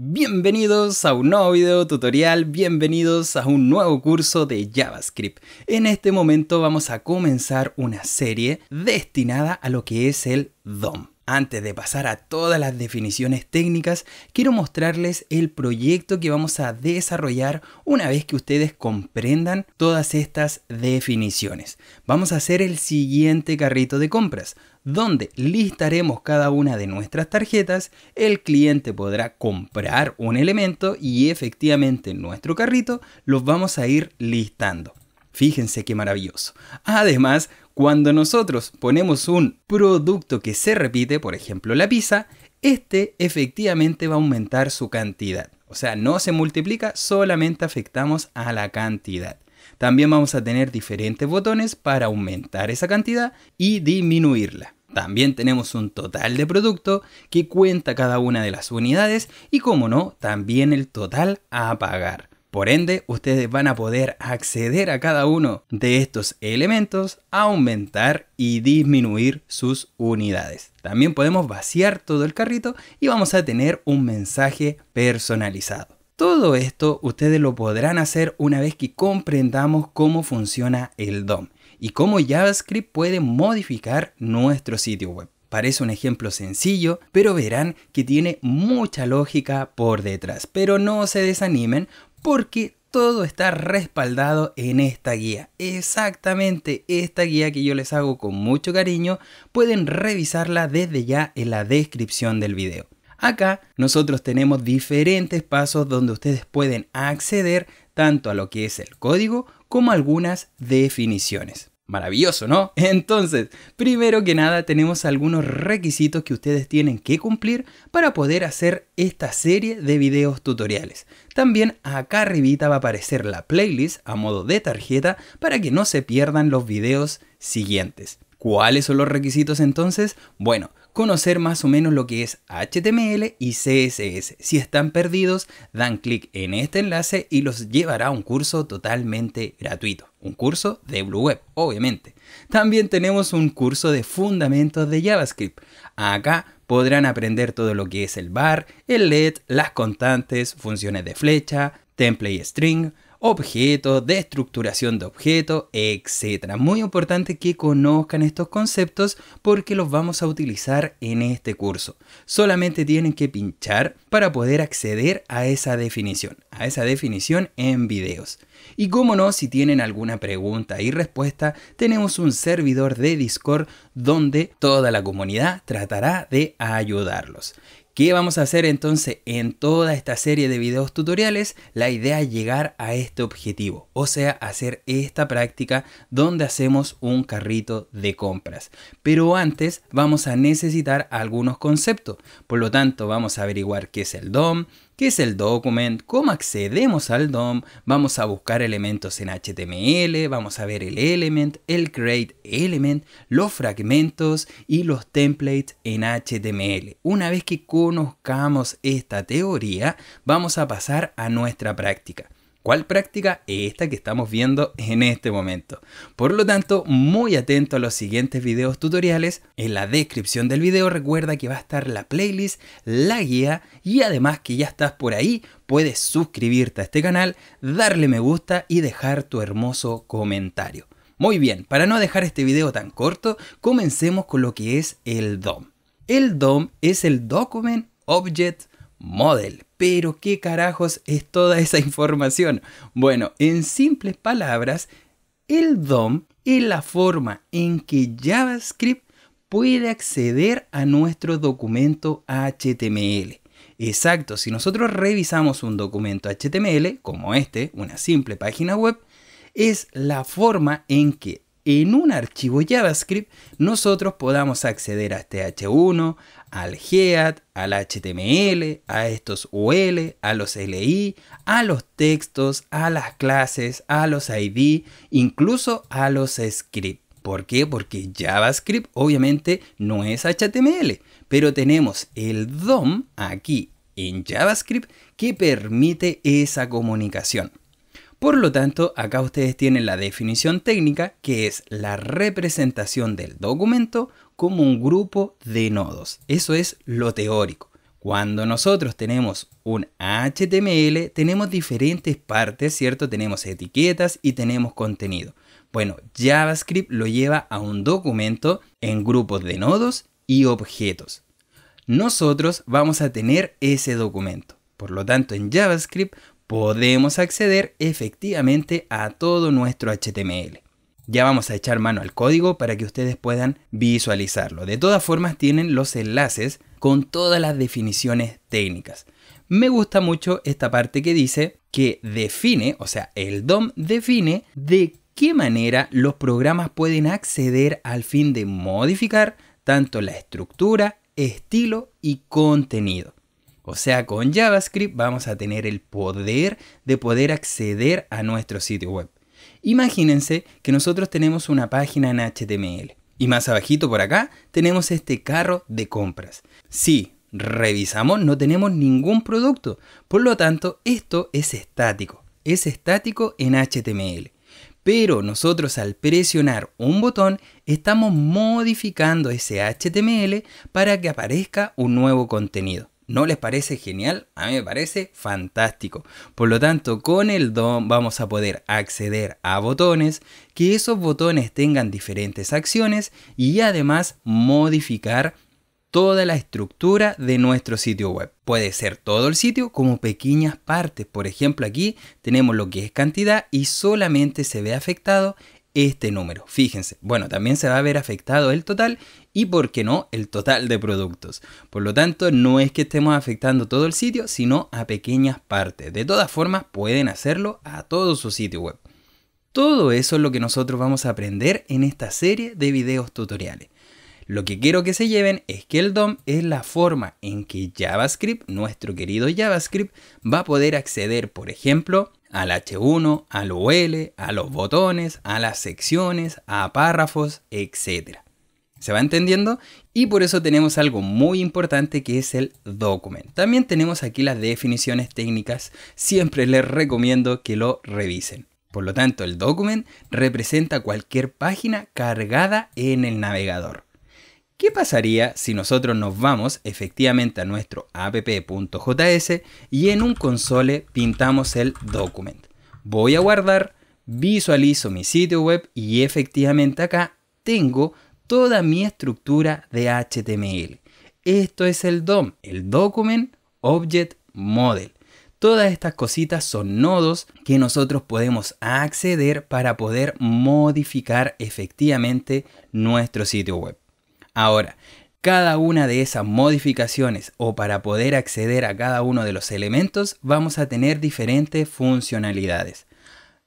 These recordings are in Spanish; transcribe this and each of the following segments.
Bienvenidos a un nuevo video tutorial, bienvenidos a un nuevo curso de JavaScript. En este momento vamos a comenzar una serie destinada a lo que es el DOM. Antes de pasar a todas las definiciones técnicas, quiero mostrarles el proyecto que vamos a desarrollar una vez que ustedes comprendan todas estas definiciones. Vamos a hacer el siguiente carrito de compras, donde listaremos cada una de nuestras tarjetas, el cliente podrá comprar un elemento y efectivamente nuestro carrito los vamos a ir listando. Fíjense qué maravilloso. Además, cuando nosotros ponemos un producto que se repite, por ejemplo la pizza, este efectivamente va a aumentar su cantidad. O sea, no se multiplica, solamente afectamos a la cantidad. También vamos a tener diferentes botones para aumentar esa cantidad y disminuirla. También tenemos un total de producto que cuenta cada una de las unidades y como no, también el total a pagar. Por ende, ustedes van a poder acceder a cada uno de estos elementos, aumentar y disminuir sus unidades. También podemos vaciar todo el carrito y vamos a tener un mensaje personalizado. Todo esto ustedes lo podrán hacer una vez que comprendamos cómo funciona el DOM y cómo JavaScript puede modificar nuestro sitio web. Parece un ejemplo sencillo, pero verán que tiene mucha lógica por detrás. Pero no se desanimen porque todo está respaldado en esta guía. Exactamente esta guía que yo les hago con mucho cariño, pueden revisarla desde ya en la descripción del video. Acá nosotros tenemos diferentes pasos donde ustedes pueden acceder tanto a lo que es el código como algunas definiciones. Maravilloso, ¿no? Entonces, primero que nada tenemos algunos requisitos que ustedes tienen que cumplir para poder hacer esta serie de videos tutoriales. También acá arribita va a aparecer la playlist a modo de tarjeta para que no se pierdan los videos siguientes. ¿Cuáles son los requisitos entonces? Bueno, conocer más o menos lo que es HTML y CSS. Si están perdidos, dan clic en este enlace y los llevará a un curso totalmente gratuito. Un curso de Blue Web, obviamente. También tenemos un curso de fundamentos de JavaScript. Acá podrán aprender todo lo que es el bar, el LED, las constantes, funciones de flecha, template y string, objetos, de estructuración de objetos, etc. Muy importante que conozcan estos conceptos porque los vamos a utilizar en este curso. Solamente tienen que pinchar para poder acceder a esa definición, a esa definición en videos. Y como no, si tienen alguna pregunta y respuesta, tenemos un servidor de Discord donde toda la comunidad tratará de ayudarlos. ¿Qué vamos a hacer entonces en toda esta serie de videos tutoriales? La idea es llegar a este objetivo, o sea, hacer esta práctica donde hacemos un carrito de compras. Pero antes vamos a necesitar algunos conceptos, por lo tanto vamos a averiguar qué es el DOM, qué es el document, cómo accedemos al DOM, vamos a buscar elementos en HTML, vamos a ver el element, el create element, los fragmentos y los templates en HTML. Una vez que conozcamos esta teoría, vamos a pasar a nuestra práctica. ¿Cuál práctica? Esta que estamos viendo en este momento. Por lo tanto, muy atento a los siguientes videos tutoriales. En la descripción del video recuerda que va a estar la playlist, la guía y además que ya estás por ahí, puedes suscribirte a este canal, darle me gusta y dejar tu hermoso comentario. Muy bien, para no dejar este video tan corto, comencemos con lo que es el DOM. El DOM es el Document Object Model, pero ¿qué carajos es toda esa información? Bueno, en simples palabras, el DOM es la forma en que JavaScript puede acceder a nuestro documento HTML. Exacto, si nosotros revisamos un documento HTML, como este, una simple página web, es la forma en que en un archivo JavaScript nosotros podamos acceder a este H1, al GEAT, al HTML, a estos UL, a los LI, a los textos, a las clases, a los ID, incluso a los scripts. ¿Por qué? Porque JavaScript obviamente no es HTML, pero tenemos el DOM aquí en JavaScript que permite esa comunicación. Por lo tanto, acá ustedes tienen la definición técnica, que es la representación del documento como un grupo de nodos. Eso es lo teórico. Cuando nosotros tenemos un HTML, tenemos diferentes partes, ¿cierto? Tenemos etiquetas y tenemos contenido. Bueno, JavaScript lo lleva a un documento en grupos de nodos y objetos. Nosotros vamos a tener ese documento. Por lo tanto, en JavaScript podemos acceder efectivamente a todo nuestro HTML. Ya vamos a echar mano al código para que ustedes puedan visualizarlo. De todas formas tienen los enlaces con todas las definiciones técnicas. Me gusta mucho esta parte que dice que define, o sea, el DOM define de qué manera los programas pueden acceder al fin de modificar tanto la estructura, estilo y contenido. O sea, con JavaScript vamos a tener el poder de poder acceder a nuestro sitio web. Imagínense que nosotros tenemos una página en HTML y más abajito por acá tenemos este carro de compras. Si revisamos, no tenemos ningún producto. Por lo tanto, esto es estático. Es estático en HTML. Pero nosotros al presionar un botón estamos modificando ese HTML para que aparezca un nuevo contenido. ¿No les parece genial? A mí me parece fantástico. Por lo tanto, con el DOM vamos a poder acceder a botones, que esos botones tengan diferentes acciones y además modificar toda la estructura de nuestro sitio web. Puede ser todo el sitio como pequeñas partes. Por ejemplo, aquí tenemos lo que es cantidad y solamente se ve afectado este número. Fíjense, bueno, también se va a ver afectado el total y, ¿por qué no?, el total de productos. Por lo tanto, no es que estemos afectando todo el sitio, sino a pequeñas partes. De todas formas, pueden hacerlo a todo su sitio web. Todo eso es lo que nosotros vamos a aprender en esta serie de videos tutoriales. Lo que quiero que se lleven es que el DOM es la forma en que JavaScript, nuestro querido JavaScript, va a poder acceder, por ejemplo, al H1, al UL, a los botones, a las secciones, a párrafos, etc. ¿Se va entendiendo? Y por eso tenemos algo muy importante que es el document. También tenemos aquí las definiciones técnicas. Siempre les recomiendo que lo revisen. Por lo tanto, el document representa cualquier página cargada en el navegador. ¿Qué pasaría si nosotros nos vamos efectivamente a nuestro app.js y en un console pintamos el document? Voy a guardar, visualizo mi sitio web y efectivamente acá tengo toda mi estructura de HTML. Esto es el DOM, el Document Object Model. Todas estas cositas son nodos que nosotros podemos acceder para poder modificar efectivamente nuestro sitio web. Ahora, cada una de esas modificaciones o para poder acceder a cada uno de los elementos vamos a tener diferentes funcionalidades.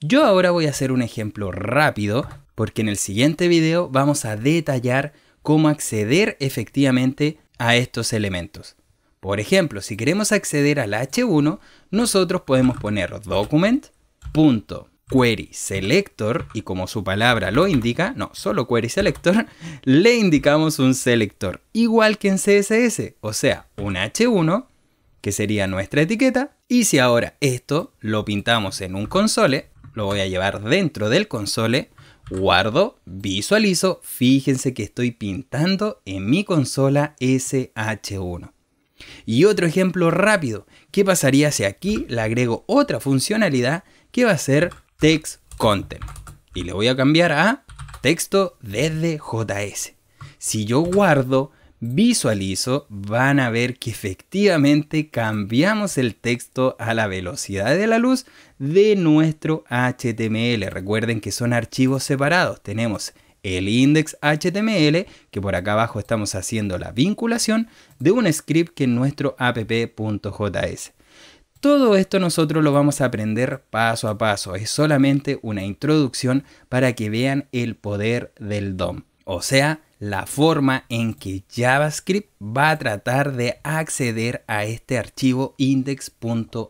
Yo ahora voy a hacer un ejemplo rápido porque en el siguiente video vamos a detallar cómo acceder efectivamente a estos elementos. Por ejemplo, si queremos acceder al H1, nosotros podemos poner document query selector y como su palabra lo indica, no, solo query selector, le indicamos un selector igual que en CSS, o sea, un h1 que sería nuestra etiqueta y si ahora esto lo pintamos en un console, lo voy a llevar dentro del console, guardo, visualizo, fíjense que estoy pintando en mi consola SH1. Y otro ejemplo rápido, ¿qué pasaría si aquí le agrego otra funcionalidad que va a ser text content. Y le voy a cambiar a texto desde JS. Si yo guardo, visualizo, van a ver que efectivamente cambiamos el texto a la velocidad de la luz de nuestro HTML. Recuerden que son archivos separados. Tenemos el index HTML, que por acá abajo estamos haciendo la vinculación de un script que es nuestro app.js. Todo esto nosotros lo vamos a aprender paso a paso, es solamente una introducción para que vean el poder del DOM, o sea, la forma en que JavaScript va a tratar de acceder a este archivo index.html.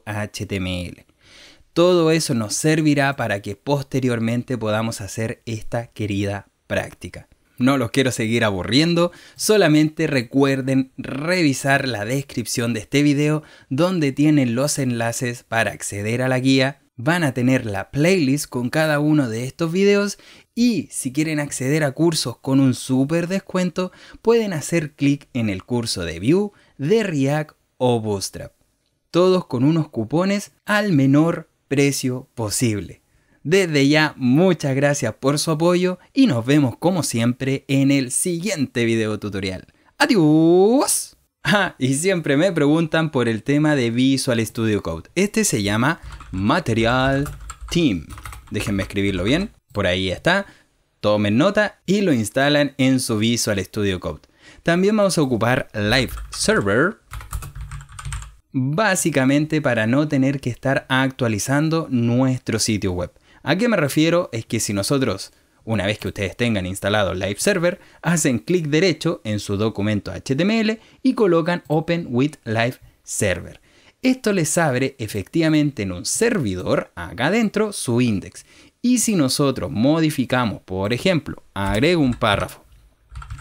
Todo eso nos servirá para que posteriormente podamos hacer esta querida práctica no los quiero seguir aburriendo, solamente recuerden revisar la descripción de este video donde tienen los enlaces para acceder a la guía. Van a tener la playlist con cada uno de estos videos y si quieren acceder a cursos con un super descuento pueden hacer clic en el curso de Vue, de React o Bootstrap. Todos con unos cupones al menor precio posible. Desde ya, muchas gracias por su apoyo y nos vemos como siempre en el siguiente video tutorial. ¡Adiós! Ah, y siempre me preguntan por el tema de Visual Studio Code. Este se llama Material Team. Déjenme escribirlo bien. Por ahí está. Tomen nota y lo instalan en su Visual Studio Code. También vamos a ocupar Live Server básicamente para no tener que estar actualizando nuestro sitio web. ¿A qué me refiero? Es que si nosotros, una vez que ustedes tengan instalado Live Server, hacen clic derecho en su documento HTML y colocan Open with Live Server. Esto les abre efectivamente en un servidor acá adentro su index. Y si nosotros modificamos, por ejemplo, agrego un párrafo,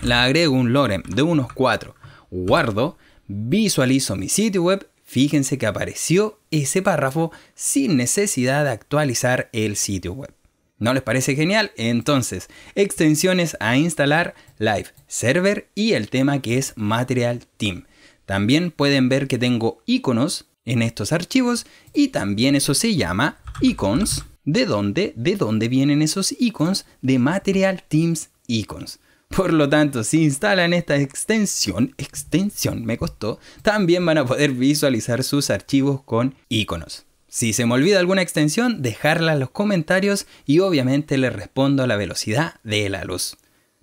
le agrego un lorem de unos 4, guardo, visualizo mi sitio web Fíjense que apareció ese párrafo sin necesidad de actualizar el sitio web. ¿No les parece genial? Entonces, extensiones a instalar, Live Server y el tema que es Material Team. También pueden ver que tengo iconos en estos archivos y también eso se llama icons. ¿De dónde? ¿De dónde vienen esos icons? De Material Teams Icons. Por lo tanto, si instalan esta extensión, extensión me costó, también van a poder visualizar sus archivos con iconos. Si se me olvida alguna extensión, dejarla en los comentarios y obviamente les respondo a la velocidad de la luz.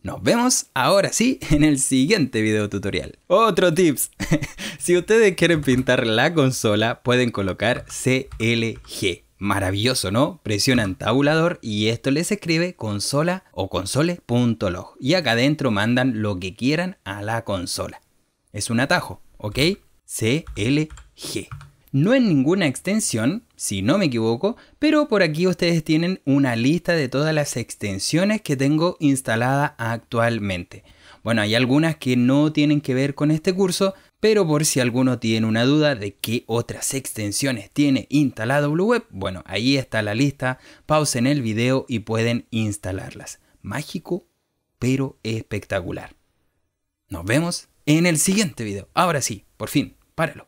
Nos vemos ahora sí en el siguiente video tutorial. Otro tips. si ustedes quieren pintar la consola, pueden colocar CLG. Maravilloso, ¿no? Presionan tabulador y esto les escribe consola o console.log. Y acá adentro mandan lo que quieran a la consola. Es un atajo, ¿ok? CLG. No es ninguna extensión, si no me equivoco, pero por aquí ustedes tienen una lista de todas las extensiones que tengo instalada actualmente. Bueno, hay algunas que no tienen que ver con este curso, pero por si alguno tiene una duda de qué otras extensiones tiene instalada web, bueno, ahí está la lista, pausen el video y pueden instalarlas. Mágico, pero espectacular. Nos vemos en el siguiente video. Ahora sí, por fin, páralo.